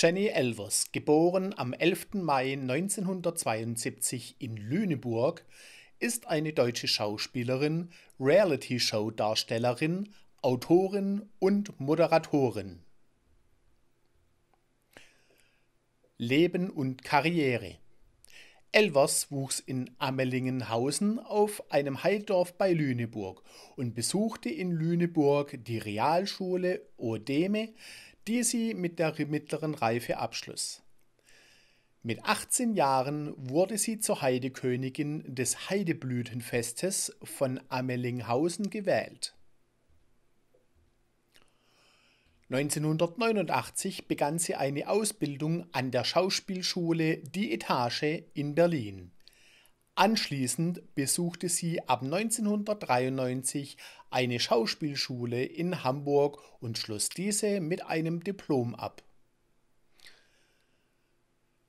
Jenny Elvers, geboren am 11. Mai 1972 in Lüneburg, ist eine deutsche Schauspielerin, Reality-Show-Darstellerin, Autorin und Moderatorin. Leben und Karriere Elvers wuchs in Amelingenhausen auf einem Heildorf bei Lüneburg und besuchte in Lüneburg die Realschule Odeme, die sie mit der mittleren Reife abschloss. Mit 18 Jahren wurde sie zur Heidekönigin des Heideblütenfestes von Amelinghausen gewählt. 1989 begann sie eine Ausbildung an der Schauspielschule Die Etage in Berlin. Anschließend besuchte sie ab 1993 eine Schauspielschule in Hamburg und schloss diese mit einem Diplom ab.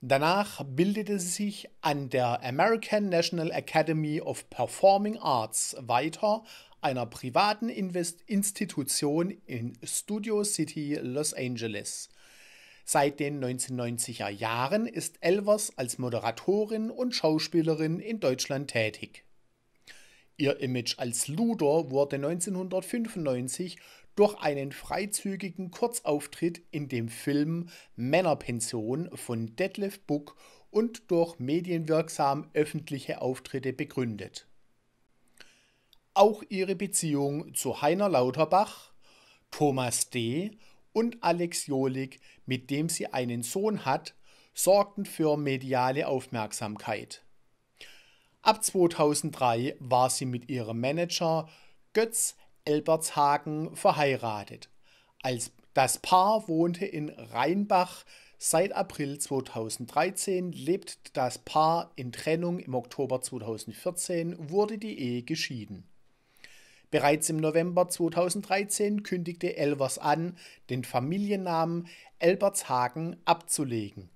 Danach bildete sie sich an der American National Academy of Performing Arts weiter, einer privaten Invest Institution in Studio City, Los Angeles Seit den 1990er Jahren ist Elvers als Moderatorin und Schauspielerin in Deutschland tätig. Ihr Image als Luder wurde 1995 durch einen freizügigen Kurzauftritt in dem Film Männerpension von Detlef Buck und durch medienwirksam öffentliche Auftritte begründet. Auch ihre Beziehung zu Heiner Lauterbach, Thomas D und Alex Jolik, mit dem sie einen Sohn hat, sorgten für mediale Aufmerksamkeit. Ab 2003 war sie mit ihrem Manager Götz Elbertshagen verheiratet. Als das Paar wohnte in Rheinbach. Seit April 2013 lebt das Paar in Trennung. Im Oktober 2014 wurde die Ehe geschieden. Bereits im November 2013 kündigte Elvers an, den Familiennamen Elbertshagen abzulegen.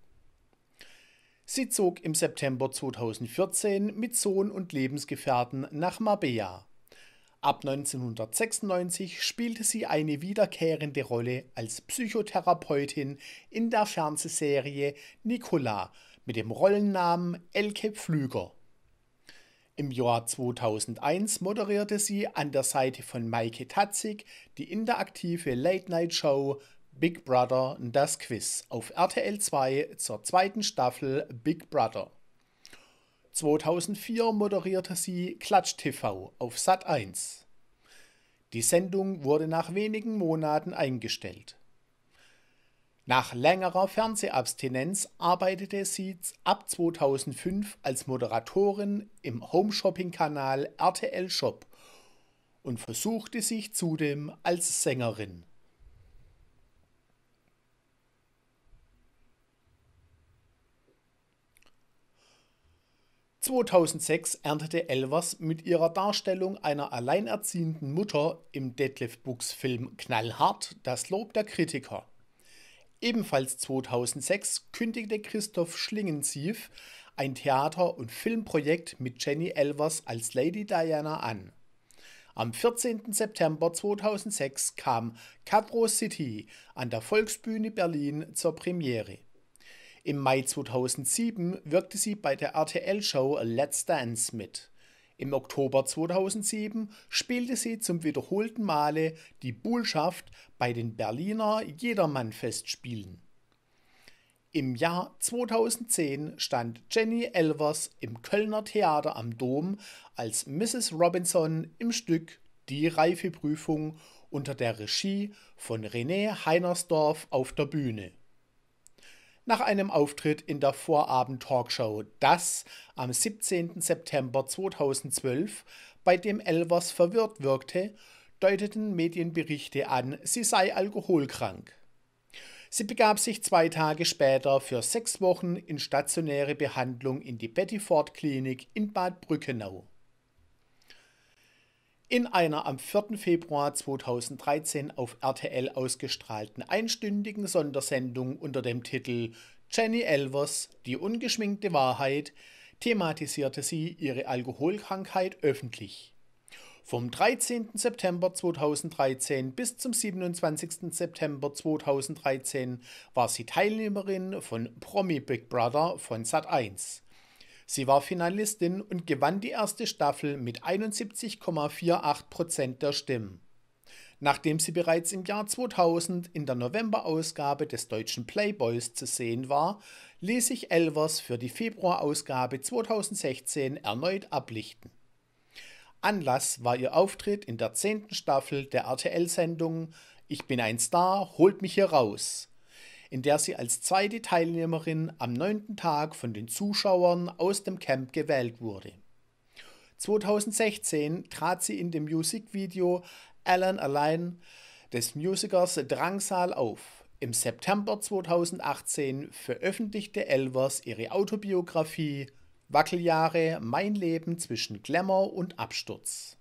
Sie zog im September 2014 mit Sohn und Lebensgefährten nach Marbella. Ab 1996 spielte sie eine wiederkehrende Rolle als Psychotherapeutin in der Fernsehserie Nicola mit dem Rollennamen Elke Pflüger. Im Jahr 2001 moderierte sie an der Seite von Maike Tatzig die interaktive Late-Night-Show Big Brother – Das Quiz auf RTL 2 zur zweiten Staffel Big Brother. 2004 moderierte sie Klatsch TV auf Sat 1. Die Sendung wurde nach wenigen Monaten eingestellt nach längerer Fernsehabstinenz arbeitete sie ab 2005 als Moderatorin im Homeshopping-Kanal RTL Shop und versuchte sich zudem als Sängerin. (2006) erntete Elvers mit ihrer Darstellung einer alleinerziehenden Mutter im Detlef Buchs Film Knallhart das Lob der Kritiker Ebenfalls 2006 kündigte Christoph Schlingensief ein Theater- und Filmprojekt mit Jenny Elvers als Lady Diana an. Am 14. September 2006 kam Cabro City an der Volksbühne Berlin zur Premiere. Im Mai 2007 wirkte sie bei der RTL-Show Let's Dance mit. Im Oktober 2007 spielte sie zum wiederholten Male die Bullschaft bei den Berliner Jedermann-Festspielen. Im Jahr 2010 stand Jenny Elvers im Kölner Theater am Dom als Mrs. Robinson im Stück Die Reifeprüfung unter der Regie von René Heinersdorf auf der Bühne nach einem Auftritt in der Vorabend-Talkshow, das am 17. September 2012, bei dem Elvers verwirrt wirkte, deuteten Medienberichte an, sie sei alkoholkrank. Sie begab sich zwei Tage später für sechs Wochen in stationäre Behandlung in die Betty Ford Klinik in Bad Brückenau in einer am 4. Februar 2013 auf RTL ausgestrahlten einstündigen Sondersendung unter dem Titel Jenny Elvers, die ungeschminkte Wahrheit, thematisierte sie ihre Alkoholkrankheit öffentlich. Vom 13. September 2013 bis zum 27. September 2013 war sie Teilnehmerin von Promi Big Brother von Sat 1. Sie war Finalistin und gewann die erste Staffel mit 71,48 Prozent der Stimmen. Nachdem sie bereits im Jahr 2000 in der November-Ausgabe des deutschen Playboys zu sehen war, ließ sich Elvers für die Februar-Ausgabe 2016 erneut ablichten. Anlass war ihr Auftritt in der 10. Staffel der RTL-Sendung Ich bin ein Star, holt mich hier raus, in der sie als zweite Teilnehmerin am neunten Tag von den Zuschauern aus dem Camp gewählt wurde. 2016 trat sie in dem Musikvideo Alan Allein des Musikers Drangsal auf. Im September 2018 veröffentlichte Elvers ihre Autobiografie Wackeljahre, mein Leben zwischen Glamour und Absturz.